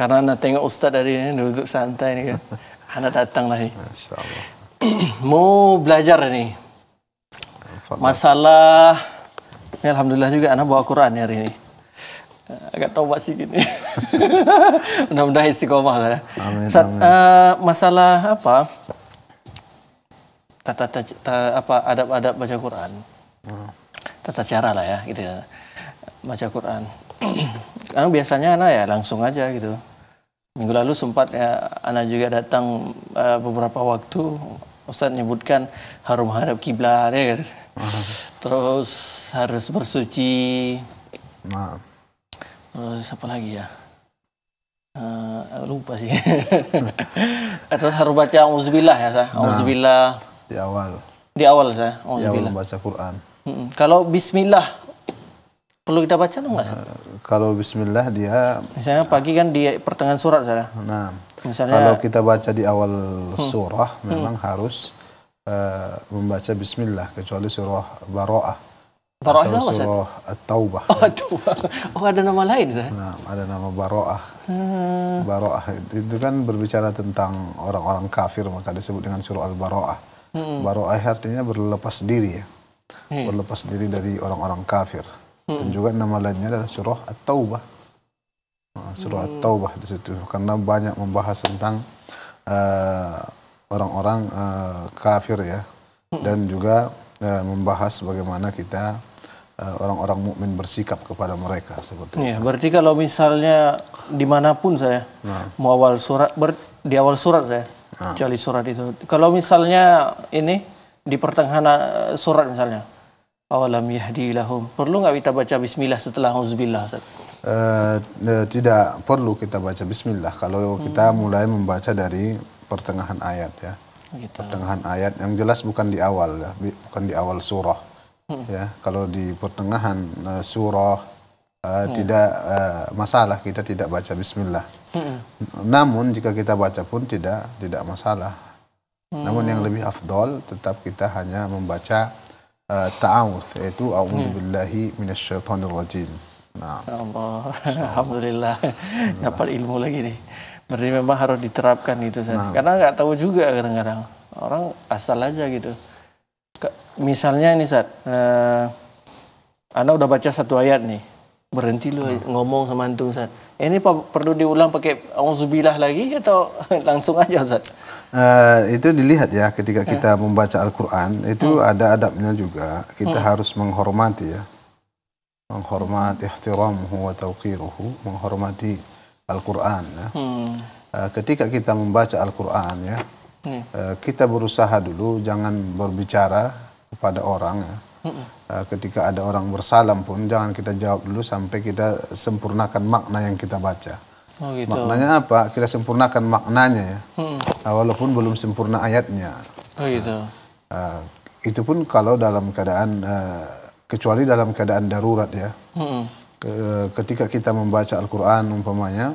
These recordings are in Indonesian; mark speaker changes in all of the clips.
Speaker 1: Karena anda tengok ustaz dari ni eh, duduk santai ni kan. anak datang lah ni. Masya-Allah. Mau belajar ni. Masalah ni alhamdulillah juga anak bawa Quran ni hari ni. Eh, agak taubat sikit ni. Mudah-mudahan istiqomah lah. Eh. Amin, Sat, amin. Uh, masalah apa? Tata, tata, tata apa adab-adab baca Quran. Hmm. Tata cara lah ya gitu. Ya. Baca Quran. Karena ah, biasanya anak ya langsung aja gitu. Minggu lalu sempat ya, Ana juga datang uh, beberapa waktu Ustaz menyebutkan harum hadap kiblat ya kan. Terus harus bersuci. Nah. Terus apa lagi ya? Uh, lupa sih. Terus harus baca auzubillah ya, saya. Nah, auzubillah.
Speaker 2: Nah, di awal.
Speaker 1: Di awal saya. Di awal
Speaker 2: membaca Quran.
Speaker 1: Mm -mm. Kalau bismillah Perlu kita baca dong nggak? Eh,
Speaker 2: kalau Bismillah dia.
Speaker 1: Misalnya pagi kan di pertengahan surat saya. Nah, misalnya. Kalau kita
Speaker 2: baca di awal hmm. surah, hmm. memang hmm. harus uh, membaca Bismillah kecuali surah Baroah. Baroah atau surah At-Taubah. Oh, Oh, ada nama lain ya? Nah, ada nama Baroah. Hmm. Baroah itu kan berbicara tentang orang-orang kafir maka disebut dengan surah Al-Baroah. Hmm. Baroah artinya berlepas diri ya. Hmm. Berlepas diri dari orang-orang kafir. Dan hmm. juga nama lainnya adalah surah At-Taubah. Ah, surah hmm. At-Taubah di situ karena banyak membahas tentang eh, orang-orang uh, uh, kafir ya hmm. dan juga uh, membahas bagaimana kita orang-orang uh, mukmin bersikap kepada mereka seperti
Speaker 1: ya, itu. berarti kalau misalnya dimanapun saya nah. mau awal surat ber, di awal surat saya nah. kecuali surat itu kalau misalnya ini di pertengahan surat misalnya awalam yahdi lahum. Perlu nggak kita baca bismillah setelah auzubillah?
Speaker 2: Uh, tidak perlu kita baca bismillah kalau hmm. kita mulai membaca dari pertengahan ayat ya. Gitu. Pertengahan ayat yang jelas bukan di awal ya, bukan di awal surah. Hmm. Ya, kalau di pertengahan uh, surah uh, hmm. tidak uh, masalah kita tidak baca bismillah. Hmm. Namun jika kita baca pun tidak tidak masalah. Hmm. Namun yang lebih afdol tetap kita hanya membaca ta'awudz yaitu a'udzubillahi minasyaitonirrajim. Nah.
Speaker 1: Allah, alhamdulillah. alhamdulillah. Dapat ilmu lagi nih. Berarti memang harus diterapkan itu nah. Karena nggak tahu juga kadang-kadang. Orang asal aja gitu. Misalnya nih saat, eh, Anda udah baca satu ayat nih. Berhenti lu hmm. ngomong sama antum saat. ini perlu diulang pakai auzubillah lagi atau langsung aja saat
Speaker 2: uh, itu dilihat ya ketika iya. kita yeah. membaca Al-Quran itu hmm. ada adabnya juga kita hmm. harus menghormati ya menghormati ihtiramuhu wa tawqiruhu menghormati Al-Quran ya. hmm. uh, ketika kita membaca Al-Quran ya hmm. kita berusaha dulu jangan berbicara kepada orang ya hmm. ketika ada orang bersalam pun jangan kita jawab dulu sampai kita sempurnakan makna yang kita baca
Speaker 1: Oh, gitu. Maknanya
Speaker 2: apa? Kita sempurnakan maknanya ya. Hmm. Nah, walaupun belum sempurna ayatnya. Oh gitu. Nah, uh, itu pun kalau dalam keadaan uh, kecuali dalam keadaan darurat ya. Hmm. Uh, ketika kita membaca Al-Qur'an umpamanya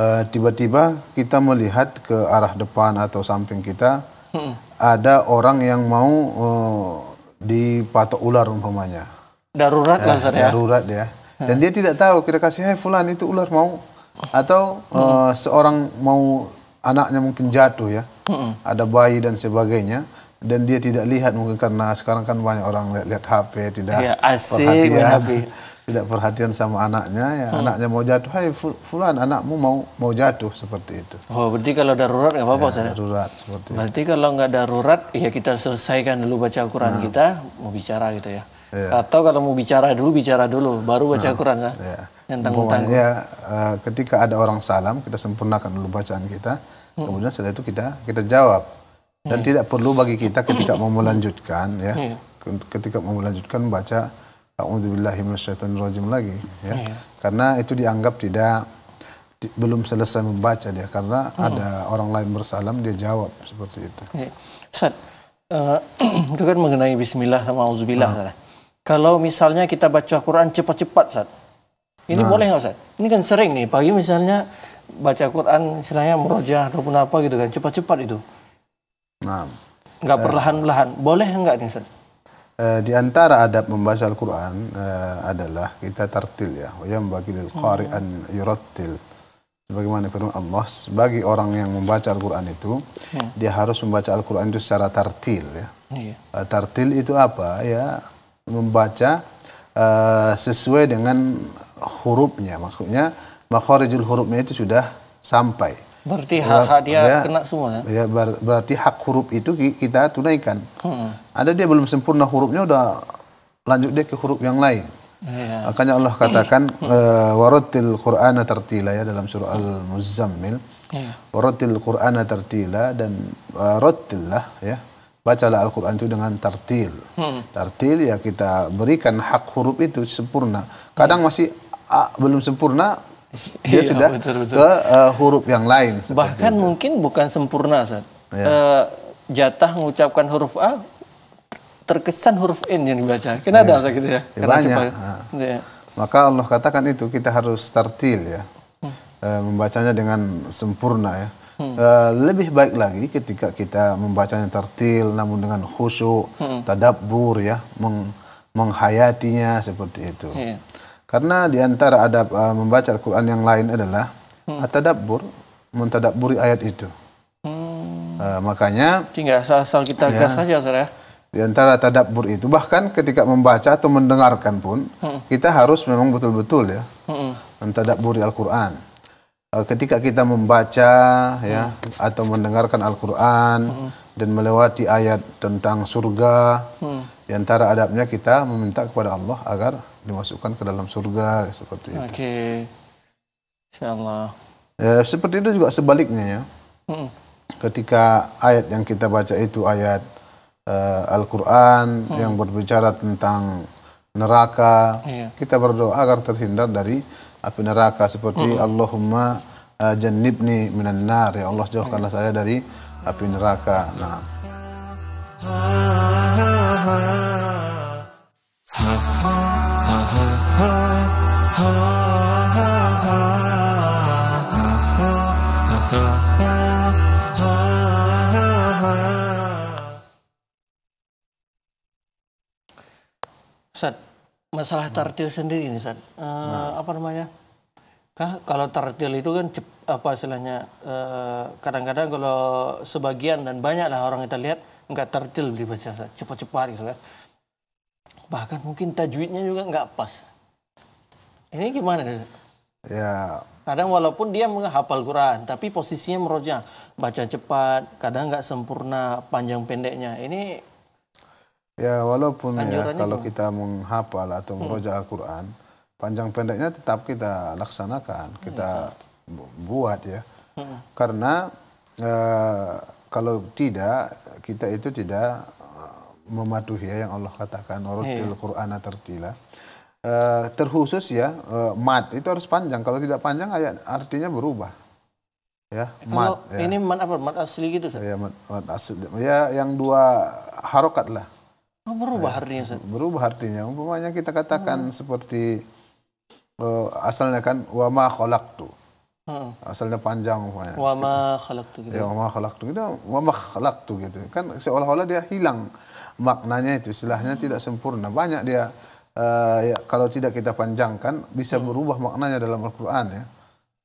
Speaker 2: eh, tiba-tiba uh, kita melihat ke arah depan atau samping kita hmm. ada orang yang mau uh, dipatok ular umpamanya. Darurat ya, kan ya. Darurat ya dan dia tidak tahu kita kasih hai hey, fulan itu ular mau atau hmm. uh, seorang mau anaknya mungkin jatuh ya hmm. ada bayi dan sebagainya dan dia tidak lihat mungkin karena sekarang kan banyak orang lihat, lihat HP tidak ya, asik, perhatian tidak perhatian sama anaknya ya hmm. anaknya mau jatuh hai hey, fulan anakmu mau mau jatuh seperti itu
Speaker 1: oh berarti kalau darurat nggak apa-apa ya, ya? darurat
Speaker 2: seperti berarti
Speaker 1: itu. kalau nggak darurat ya kita selesaikan dulu baca Al-Quran nah. kita mau bicara gitu ya Yeah. Atau kalau mau bicara dulu bicara dulu, baru baca nah, Quran kan? Yeah. Yang tanggung-tanggung.
Speaker 2: uh, ketika ada orang salam kita sempurnakan dulu bacaan kita, hmm. kemudian setelah itu kita kita jawab. Dan hmm. tidak perlu bagi kita ketika mau melanjutkan ya, hmm. ketika mau melanjutkan baca A'udzubillahiminasyaitonirrojim lagi ya. Hmm. Karena itu dianggap tidak belum selesai membaca dia karena hmm. ada orang lain bersalam dia jawab seperti itu. Ya.
Speaker 1: Ustaz, uh, itu kan mengenai bismillah sama auzubillah hmm. Nah kalau misalnya kita baca Quran cepat-cepat saat Ini nah. boleh nggak saat Ini kan sering nih pagi misalnya baca Quran istilahnya merojah ataupun apa gitu kan cepat-cepat itu. Nah. Nggak eh. perlahan-lahan. Boleh nggak nih saat
Speaker 2: eh, di antara adab membaca Al-Quran uh, adalah kita tartil ya. ya bagi lil an hmm. yurattil. Sebagaimana firman Allah, bagi orang yang membaca Al-Quran itu, hmm. dia harus membaca Al-Quran itu secara tartil ya. Uh, Tartil itu apa ya? membaca uh, sesuai dengan hurufnya. Maksudnya makharijul hurufnya itu sudah sampai. Berarti hak, dia ya, kena semua ya? ya berarti hak huruf itu kita tunaikan. Hmm. Ada dia belum sempurna hurufnya udah lanjut dia ke huruf yang lain. yeah. Makanya Allah katakan warotil eh, waratil tertila ya dalam surah Al-Muzammil. yeah. Waratil Qur'an tertila dan uh, eh, lah ya bacalah Al-Quran itu dengan tartil. Hmm. Tartil ya kita berikan hak huruf itu sempurna. Kadang masih A belum sempurna, dia iya, sudah betul, betul. ke uh, huruf yang lain. Bahkan itu. mungkin bukan sempurna, Ustaz. Ya.
Speaker 1: Uh, jatah mengucapkan huruf A terkesan huruf N yang dibaca. Kena ya. Ustaz gitu ya? ya banyak. Gitu ya.
Speaker 2: Maka Allah katakan itu kita harus tartil ya. Hmm. Uh, membacanya dengan sempurna ya. Hmm. Uh, lebih baik lagi ketika kita membacanya tertil namun dengan khusyuk, hmm. tadabbur ya, meng menghayatinya seperti itu. Yeah. Karena di antara adab uh, membaca Al-Qur'an yang lain adalah hmm. tadabbur, mentadaburi ayat itu. Hmm. Uh, makanya tinggal
Speaker 1: asal-asal kita ya, gas saja Saudara. Ya.
Speaker 2: Di antara tadabbur itu bahkan ketika membaca atau mendengarkan pun hmm. kita harus memang betul-betul ya hmm. mentadabburi Al-Qur'an Eh, ketika kita membaca ya atau mendengarkan Al-Qur'an hmm. dan melewati ayat tentang surga hmm. di antara adabnya kita meminta kepada Allah agar dimasukkan ke dalam surga seperti itu. Oke.
Speaker 1: Okay. Insyaallah.
Speaker 2: Ya, seperti itu juga sebaliknya ya. Hmm. Ketika ayat yang kita baca itu ayat uh, Al-Qur'an hmm. yang berbicara tentang neraka, yeah. kita berdoa agar terhindar dari api neraka seperti hmm. Allahumma uh, jannibni minan nar ya Allah jauhkanlah saya dari api neraka. Nah.
Speaker 1: masalah nah. tartil sendiri ini San. Uh, nah. apa namanya? Kah, kalau tartil itu kan cep, apa istilahnya eh, kadang-kadang kalau sebagian dan banyaklah orang kita lihat nggak tartil dibaca cepat-cepat gitu kan. Bahkan mungkin tajwidnya juga nggak pas. Ini gimana? Ya. Yeah. Kadang walaupun dia menghafal Quran, tapi posisinya merojah, baca cepat, kadang nggak sempurna panjang pendeknya. Ini
Speaker 2: Ya walaupun ya kalau kita menghafal atau hmm. meroja hmm. Al-Quran, panjang pendeknya tetap kita laksanakan, kita hmm. buat ya. Hmm. Karena e, kalau tidak, kita itu tidak eh, mematuhi ya yang Allah katakan, Urutil iya. Qur'ana tertila. Uh, eh, terkhusus ya, uh, mat itu harus panjang. Kalau tidak panjang ayat artinya berubah ya mat ini ya. ini mat apa mat asli gitu ya mat, mat asli ya yang dua harokat lah Oh, berubah artinya Berubah artinya. Umpamanya kita katakan hmm. seperti uh, asalnya kan wama khalaqtu. Hmm. Asalnya panjang umpamanya. Wama
Speaker 1: khalaqtu gitu. Ya, wama
Speaker 2: khalaqtu gitu. Wama khalaqtu gitu. Kan seolah-olah dia hilang maknanya itu istilahnya hmm. tidak sempurna. Banyak dia uh, ya kalau tidak kita panjangkan bisa hmm. berubah maknanya dalam Al-Qur'an ya.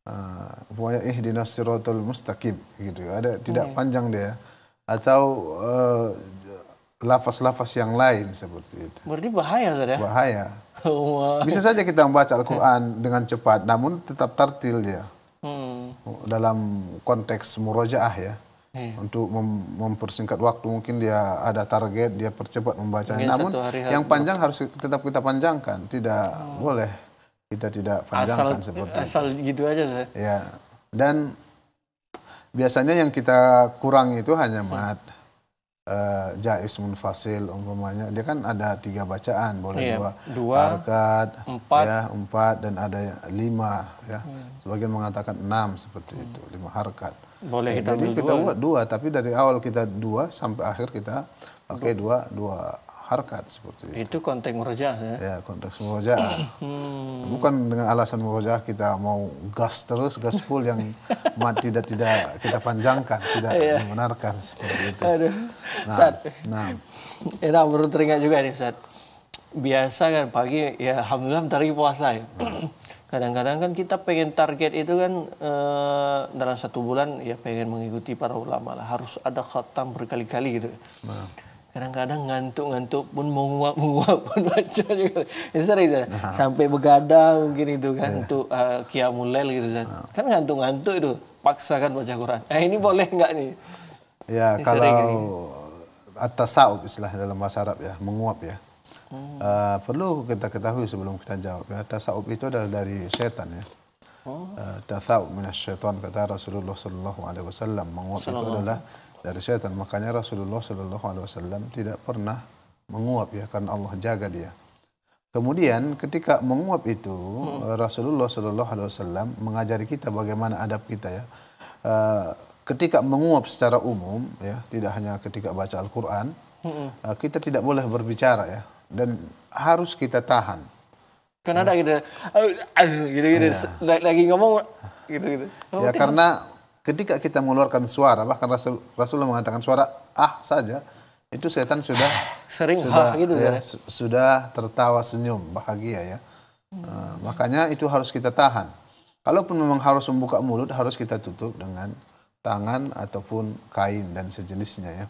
Speaker 2: Uh, umpamanya ihdinas siratal mustaqim gitu. Ada tidak hmm. panjang dia atau uh, lafaz-lafaz yang lain seperti itu.
Speaker 1: Berarti bahaya saudara. Ya? Bahaya.
Speaker 2: Bisa saja kita membaca Al-Quran dengan cepat, namun tetap tartil ya. Hmm. Dalam konteks murojaah ya. Hmm. Untuk mem mempersingkat waktu mungkin dia ada target, dia percepat membaca. Namun hari yang panjang harus tetap kita panjangkan, tidak hmm. boleh kita tidak panjangkan asal, seperti itu. Asal
Speaker 1: gitu aja saya.
Speaker 2: Ya. Dan biasanya yang kita kurang itu hanya mat. Hmm uh, jais munfasil umpamanya dia kan ada tiga bacaan boleh iya, dua dua harkat empat ya empat dan ada lima ya hmm. sebagian mengatakan enam seperti hmm. itu lima harkat boleh eh, kita jadi kita dua. buat dua tapi dari awal kita dua sampai akhir kita pakai dua dua, dua harkat seperti itu. Itu konteks murojaah ya? Ya, konteks murojaah. hmm. Bukan dengan alasan murojaah kita mau gas terus, gas full yang mati tidak tidak kita panjangkan, tidak yeah. membenarkan seperti itu. Aduh. Nah, Sat. nah.
Speaker 1: Enak menurut teringat juga nih, Sat. Biasa kan pagi, ya Alhamdulillah bentar lagi puasa ya. Kadang-kadang kan kita pengen target itu kan e, dalam satu bulan ya pengen mengikuti para ulama lah. Harus ada khatam berkali-kali gitu. Nah kadang-kadang ngantuk-ngantuk pun menguap-menguap pun baca juga. itu sering Sampai begadang mungkin itu kan yeah. untuk uh, kiamulail gitu kan. Nah. Kan ngantuk-ngantuk itu paksa kan baca Quran. Eh ini boleh enggak nih?
Speaker 2: Ya ini atas saub istilah dalam bahasa Arab ya, menguap ya. Hmm. Uh, perlu kita ketahui sebelum kita jawab ya, tasawuf itu adalah dari setan ya. Oh. Uh, eh, tasawuf syaitan kata Rasulullah sallallahu alaihi wasallam menguap Salam. itu adalah dari setan. Makanya Rasulullah Shallallahu Alaihi Wasallam tidak pernah menguap ya karena Allah jaga dia. Kemudian ketika menguap itu hmm. Rasulullah Shallallahu Alaihi Wasallam mengajari kita bagaimana adab kita ya. Uh, ketika menguap secara umum ya tidak hanya ketika baca Al-Quran hmm. uh, kita tidak boleh berbicara ya dan harus kita tahan.
Speaker 1: Karena ya. ada gitu, eh, gitu, gitu, ya. lagi ngomong gitu-gitu.
Speaker 2: ya karena ketika kita mengeluarkan suara bahkan Rasul Rasulullah mengatakan suara ah saja itu setan sudah sering sudah, gitu ya, ya sudah tertawa senyum bahagia ya hmm. uh, makanya itu harus kita tahan kalaupun memang harus membuka mulut harus kita tutup dengan tangan ataupun kain dan sejenisnya ya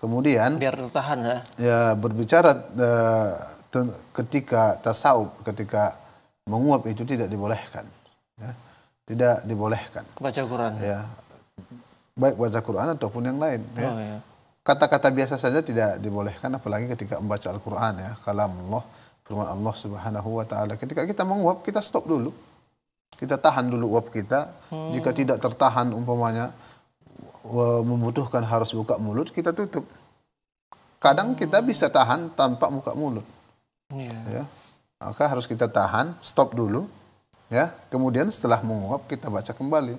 Speaker 2: kemudian biar tertahan ya ya berbicara uh, ketika tasawuf ketika menguap itu tidak dibolehkan ya tidak dibolehkan.
Speaker 1: Baca Quran. Ya.
Speaker 2: Baik baca Quran ataupun yang lain ya. Oh, iya. Kata-kata biasa saja tidak dibolehkan apalagi ketika membaca Al-Qur'an ya, kalam Allah, firman Allah Subhanahu wa taala. Ketika kita menguap, kita stop dulu. Kita tahan dulu uap kita. Hmm. Jika tidak tertahan umpamanya membutuhkan harus buka mulut, kita tutup. Kadang hmm. kita bisa tahan tanpa buka mulut. Yeah. Ya. Maka harus kita tahan, stop dulu ya kemudian setelah menguap kita baca kembali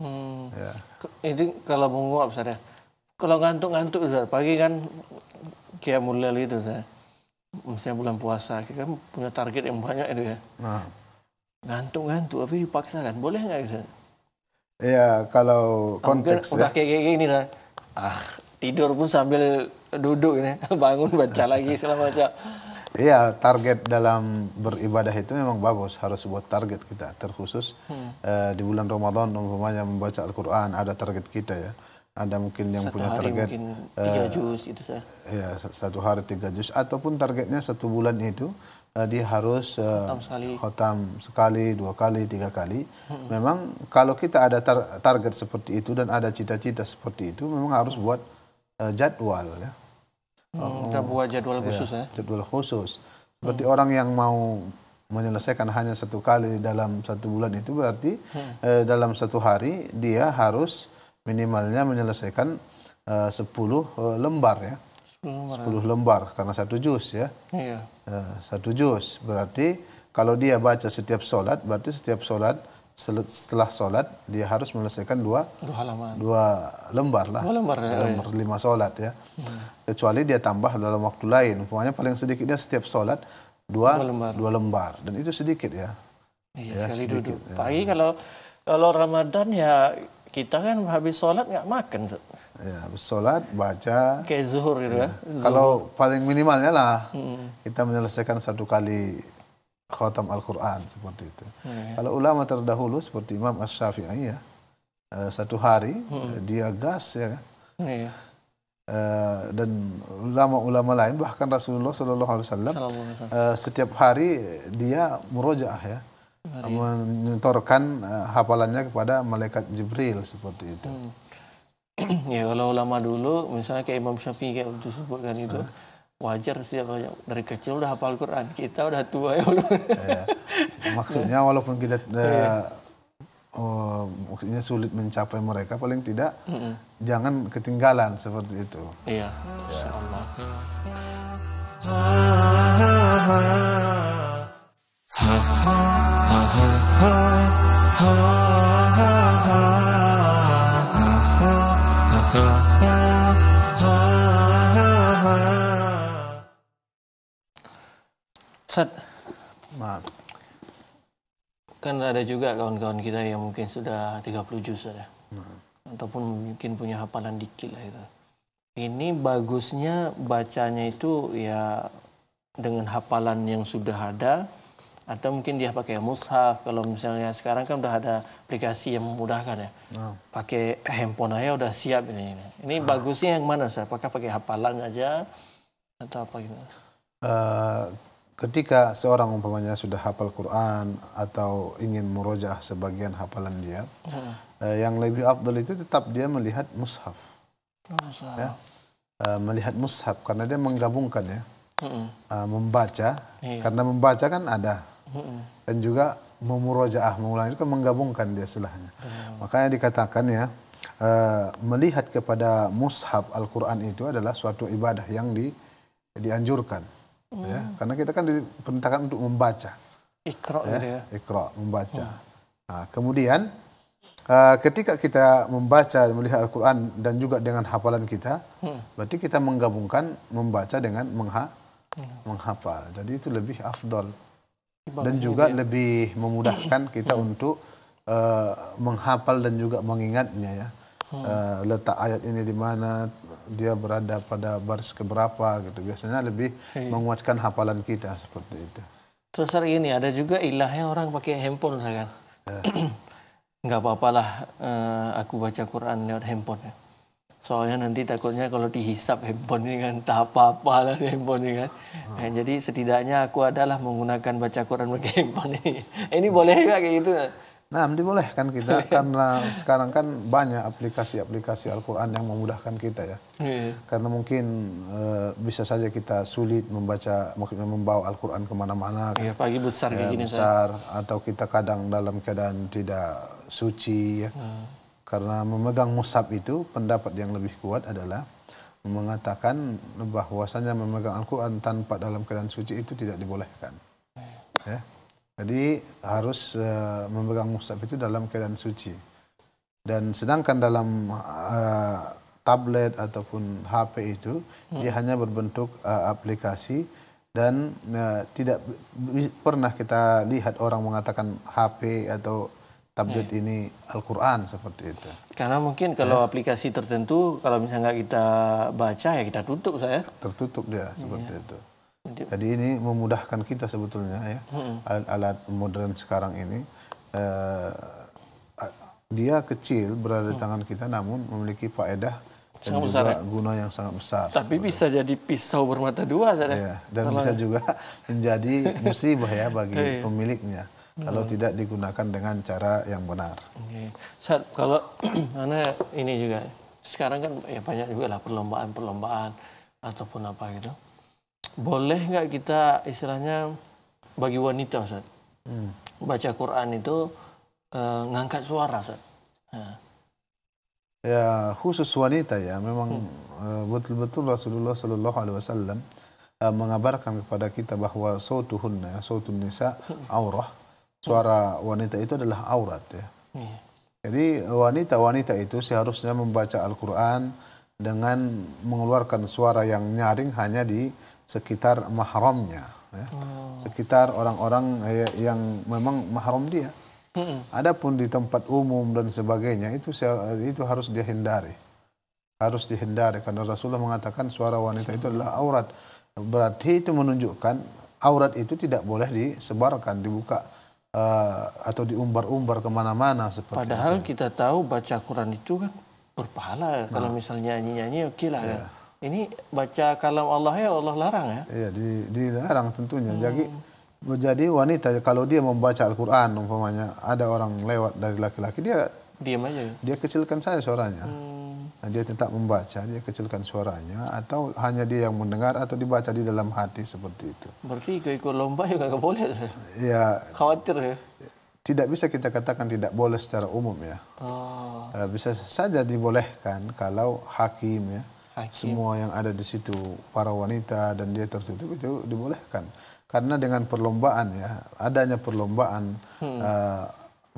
Speaker 2: hmm. ya.
Speaker 1: ini kalau menguap saya kalau ngantuk-ngantuk pagi kan kayak mulai itu saya misalnya bulan puasa kita kan punya target yang banyak itu ya nah. ngantuk-ngantuk tapi dipaksa kan, boleh nggak gitu
Speaker 2: ya kalau konteks ya. udah
Speaker 1: kayak kayak ini lah ah tidur pun sambil duduk ini bangun baca lagi selama macam
Speaker 2: Iya, target dalam beribadah itu memang bagus. Harus buat target kita, terkhusus hmm. uh, di bulan Ramadan umpamanya membaca Al-Quran ada target kita ya. Ada mungkin yang satu punya target eh, tiga
Speaker 1: juz itu saya.
Speaker 2: Iya, satu hari tiga juz ataupun targetnya satu bulan itu eh, dia harus uh, khotam sekali. khotam sekali, dua kali, tiga kali. Hmm. Memang kalau kita ada tar target seperti itu dan ada cita-cita seperti itu, memang harus buat uh, jadwal ya
Speaker 1: Oh, kita oh, buat jadwal iya, khusus ya, ya.
Speaker 2: Jadwal khusus. Berarti hmm. orang yang mau menyelesaikan hanya satu kali dalam satu bulan itu berarti hmm. eh, dalam satu hari dia harus minimalnya menyelesaikan eh, 10 eh, lembar ya. 10 lembar, lembar karena satu jus ya. Iya. Eh, satu jus berarti kalau dia baca setiap sholat berarti setiap sholat setelah sholat dia harus menyelesaikan dua dua halaman dua lembar lah dua lembar ya, lembar ya. lima sholat ya hmm. kecuali dia tambah dalam waktu lain pokoknya paling sedikitnya setiap sholat dua dua lembar, dua lembar. dan itu sedikit ya iya ya, sedikit, ya.
Speaker 1: pagi kalau kalau ramadan
Speaker 2: ya kita kan habis sholat nggak makan tuh. Ya, habis sholat baca. Kayak zuhur gitu ya. ya. Zuhur. Kalau paling minimalnya lah hmm. kita menyelesaikan satu kali khotam Al-Quran seperti itu. Hmm. Kalau ulama terdahulu seperti Imam Ash-Syafi'i ya, eh, satu hari hmm. Eh, dia gas ya Hmm. Uh, dan ulama-ulama lain bahkan Rasulullah Shallallahu Alaihi Wasallam uh, setiap hari dia murojaah ya hari. menyetorkan uh, hafalannya kepada malaikat Jibril seperti itu. Hmm.
Speaker 1: ya kalau ulama dulu misalnya kayak Imam Syafi'i kayak disebutkan itu. uh wajar sih kalau dari kecil udah hafal Quran kita udah tua
Speaker 2: ya Allah. Iya. maksudnya walaupun kita ya oh, maksudnya sulit mencapai mereka paling tidak mm -mm. jangan ketinggalan seperti itu
Speaker 1: iya ya. set maaf kan ada juga kawan-kawan kita yang mungkin sudah 30 juz ada ya. hmm. ataupun mungkin punya hafalan dikit lah itu ini bagusnya bacanya itu ya dengan hafalan yang sudah ada atau mungkin dia pakai mushaf kalau misalnya sekarang kan udah ada aplikasi yang memudahkan ya hmm. pakai handphone aja udah siap ini ini hmm. bagusnya yang mana saya apakah pakai hafalan aja atau apa gitu?
Speaker 2: Uh, ketika seorang umpamanya sudah hafal Quran atau ingin murojaah sebagian hafalan dia, hmm. eh, yang lebih afdal itu tetap dia melihat mushaf. Ya? Eh, melihat mushaf karena dia menggabungkan ya. Hmm. Eh, membaca iya. karena membaca kan ada. Hmm. Dan juga memurojaah mengulang itu kan menggabungkan dia istilahnya. Hmm. Makanya dikatakan ya uh, melihat kepada mushaf Al-Qur'an itu adalah suatu ibadah yang di dianjurkan. Hmm. Ya, oh. karena kita kan diperintahkan untuk membaca. ikro ya, gitu ya. Ikro, membaca. Hmm. Nah, kemudian uh, ketika kita membaca melihat Al-Qur'an dan juga dengan hafalan kita, hmm. berarti kita menggabungkan membaca dengan mengha hmm. menghafal. Jadi itu lebih afdol. Dan juga lebih memudahkan kita hmm. untuk uh, menghafal dan juga mengingatnya ya hmm. uh, letak ayat ini di mana, dia berada pada baris keberapa gitu. Biasanya lebih hmm. menguatkan hafalan kita seperti itu.
Speaker 1: Terus hari ini ada juga ilahnya orang pakai handphone kan. Ya. Nggak apa-apalah uh, eh, aku baca Quran lewat handphone ya. Soalnya nanti takutnya kalau dihisap handphone ini kan tak apa-apa lah handphone ini kan. Hmm. Nah, jadi setidaknya aku adalah menggunakan
Speaker 2: baca Quran pakai handphone
Speaker 1: ini. ini boleh nggak kayak gitu?
Speaker 2: Nah, dibolehkan kita karena sekarang kan banyak aplikasi-aplikasi Al-Qur'an yang memudahkan kita ya. Iya. Karena mungkin e, bisa saja kita sulit membaca mungkin membawa Al-Qur'an kemana mana Iya,
Speaker 1: pagi besar ya, kayak besar
Speaker 2: saya. atau kita kadang dalam keadaan tidak suci ya. Hmm. Karena memegang musab itu pendapat yang lebih kuat adalah mengatakan bahwasanya memegang Al-Qur'an tanpa dalam keadaan suci itu tidak dibolehkan. Hmm. Ya jadi harus uh, memegang mushaf itu dalam keadaan suci. Dan sedangkan dalam uh, tablet ataupun HP itu hmm. dia hanya berbentuk uh, aplikasi dan uh, tidak pernah kita lihat orang mengatakan HP atau tablet hmm. ini Al-Quran seperti itu.
Speaker 1: Karena mungkin kalau ya. aplikasi tertentu, kalau misalnya nggak kita baca ya
Speaker 2: kita tutup saya. Tertutup dia iya. seperti ya. itu. Jadi ini memudahkan kita sebetulnya ya alat-alat modern sekarang ini uh, dia kecil berada di mm. tangan kita namun memiliki faedah dan juga besar, ya. guna yang sangat besar.
Speaker 1: Tapi bisa jadi pisau bermata dua, Ya, dan Kalau... bisa
Speaker 2: juga menjadi musibah ya bagi hey. Iya. pemiliknya. Hmm. Kalau mm. tidak digunakan dengan cara yang benar.
Speaker 1: Okay. Saat kalau mana ini juga sekarang kan ya banyak juga lah perlombaan-perlombaan ataupun apa gitu boleh nggak kita istilahnya bagi wanita Ustaz? Hmm. Baca Quran itu uh, ngangkat suara Ustaz. Ya.
Speaker 2: Ya khusus wanita ya memang hmm. Eh, betul-betul hmm. Rasulullah Shallallahu Alaihi Wasallam uh, mengabarkan kepada kita bahwa sautuhunna ya sautun nisa hmm. aurah suara wanita itu adalah aurat ya. Hmm. Jadi wanita-wanita itu seharusnya membaca Al-Qur'an dengan mengeluarkan suara yang nyaring hanya di sekitar mahramnya ya. oh. sekitar orang-orang eh, yang memang mahram dia hmm. adapun di tempat umum dan sebagainya itu itu harus dihindari harus dihindari karena Rasulullah mengatakan suara wanita itu adalah aurat berarti itu menunjukkan aurat itu tidak boleh disebarkan dibuka eh, atau diumbar-umbar kemana-mana seperti Padahal itu. kita tahu baca Quran itu kan
Speaker 1: berpahala nah. kalau misalnya nyanyi-nyanyi oke okay lah. Yeah. Kan? Ini baca kalam Allah ya Allah larang ya?
Speaker 2: Iya di, dilarang tentunya. Hmm. Jadi menjadi wanita kalau dia membaca Al-Quran umpamanya ada orang lewat dari laki-laki dia diam aja. Ya? Dia kecilkan saja suaranya. Hmm. Nah, dia tidak membaca, dia kecilkan suaranya atau hanya dia yang mendengar atau dibaca di dalam hati seperti itu.
Speaker 1: Berarti ikut-ikut lomba juga nggak boleh.
Speaker 2: Ya. Khawatir ya tidak bisa kita katakan tidak boleh secara umum ya. Oh. Eh, bisa saja dibolehkan kalau hakim ya Hakim. semua yang ada di situ para wanita dan dia tertutup itu dibolehkan karena dengan perlombaan ya adanya perlombaan hmm. uh,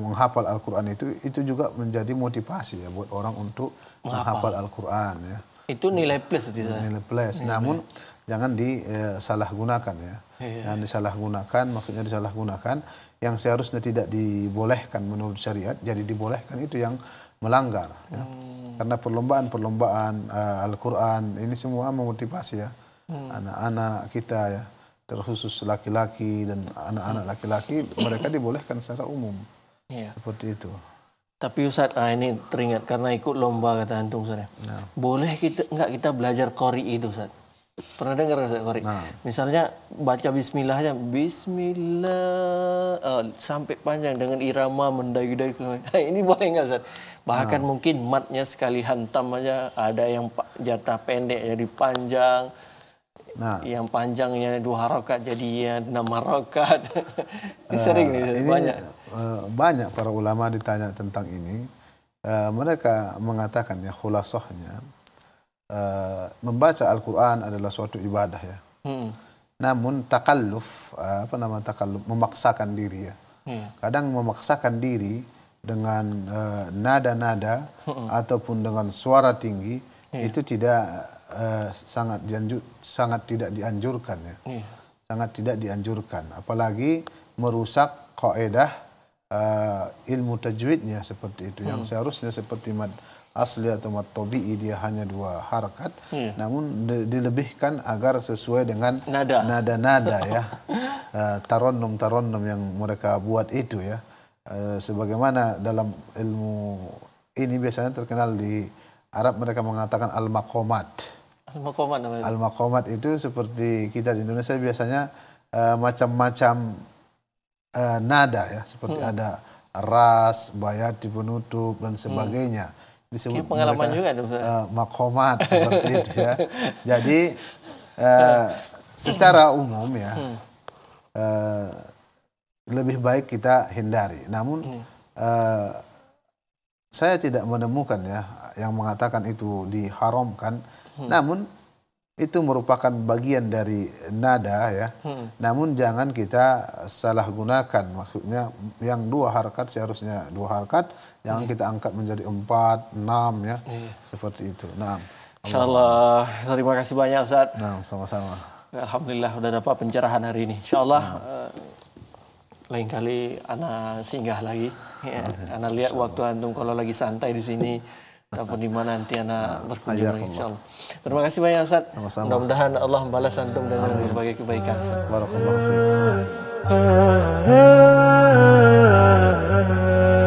Speaker 2: menghafal Al-Qur'an itu itu juga menjadi motivasi ya buat orang untuk menghafal, menghafal Al-Qur'an ya itu nilai plus itu ya. nilai plus nilai. namun jangan disalahgunakan ya. Iya, iya. jangan Yang disalahgunakan maksudnya disalahgunakan yang seharusnya tidak dibolehkan menurut syariat jadi dibolehkan itu yang melanggar. Ya. Karena perlombaan-perlombaan uh, Al-Quran ini semua memotivasi ya hmm. anak-anak hmm. kita ya terkhusus laki-laki dan anak-anak laki-laki mereka dibolehkan secara umum ya. seperti itu. Tapi Ustaz,
Speaker 1: ah ini teringat karena ikut lomba kata antum Ustaz. Ya. Nah. Boleh kita enggak kita belajar kori itu Ustaz? Pernah dengar Ustaz kori? Nah. Misalnya baca bismillahnya bismillah uh, sampai panjang dengan irama mendayu-dayu. ini boleh enggak Ustaz? Bahkan oh. mungkin matnya sekali hantam aja ada yang jatah pendek jadi panjang. Nah. Yang panjangnya dua harokat jadi ya enam harokat. ini
Speaker 2: uh, ah, sering ini, banyak. Uh, banyak para ulama ditanya tentang ini. Uh, mereka mengatakan ya khulasahnya uh, membaca Al-Quran adalah suatu ibadah ya. Hmm. Namun takalluf, uh, apa nama takalluf, memaksakan diri ya. Hmm. Kadang memaksakan diri dengan eh, nada-nada uh hmm. ataupun dengan suara tinggi yeah. itu tidak uh, sangat dianjur, sangat tidak dianjurkan ya. Yeah. Sangat tidak dianjurkan apalagi merusak kaidah uh, eh, ilmu tajwidnya seperti itu hmm. yang mm. seharusnya seperti mad asli atau mad tabi'i dia hanya dua harakat hmm. namun dilebihkan agar sesuai dengan nada nada ya. Uh, taronnum yang mereka buat itu ya Eh, sebagaimana dalam ilmu ini biasanya terkenal di Arab mereka mengatakan al maqomat
Speaker 1: al
Speaker 2: maqomat al itu seperti kita di Indonesia biasanya eh, macam-macam uh, uh, nada ya, seperti hmm. ada ras, bayat di penutup dan hmm. sebagainya. Hmm. Disebut Kayak pengalaman mereka,
Speaker 1: juga Uh, makomat seperti itu ya. Jadi uh, secara umum ya
Speaker 2: uh, lebih baik kita hindari. Namun hmm. uh, saya tidak menemukan ya yang mengatakan itu diharamkan. Hmm. Namun itu merupakan bagian dari nada ya. Hmm. Namun jangan kita salah gunakan. Maksudnya yang dua harkat seharusnya dua harkat jangan hmm. kita angkat menjadi empat, enam ya. Hmm. Seperti itu. Nah. Insya
Speaker 1: Terima kasih banyak Ustaz. Nah, sama-sama. Alhamdulillah udah dapat pencerahan hari ini. Insya Allah Uh, lain kali anak singgah lagi. Ya. Anak lihat waktu antum kalau lagi santai di sini ataupun di mana nanti anak nah, berkunjung lagi insyaallah. Terima kasih banyak Ustaz. Mudah-mudahan Allah membalas antum dengan berbagai kebaikan. Barakallahu fiik.
Speaker 2: Ah, ah, ah,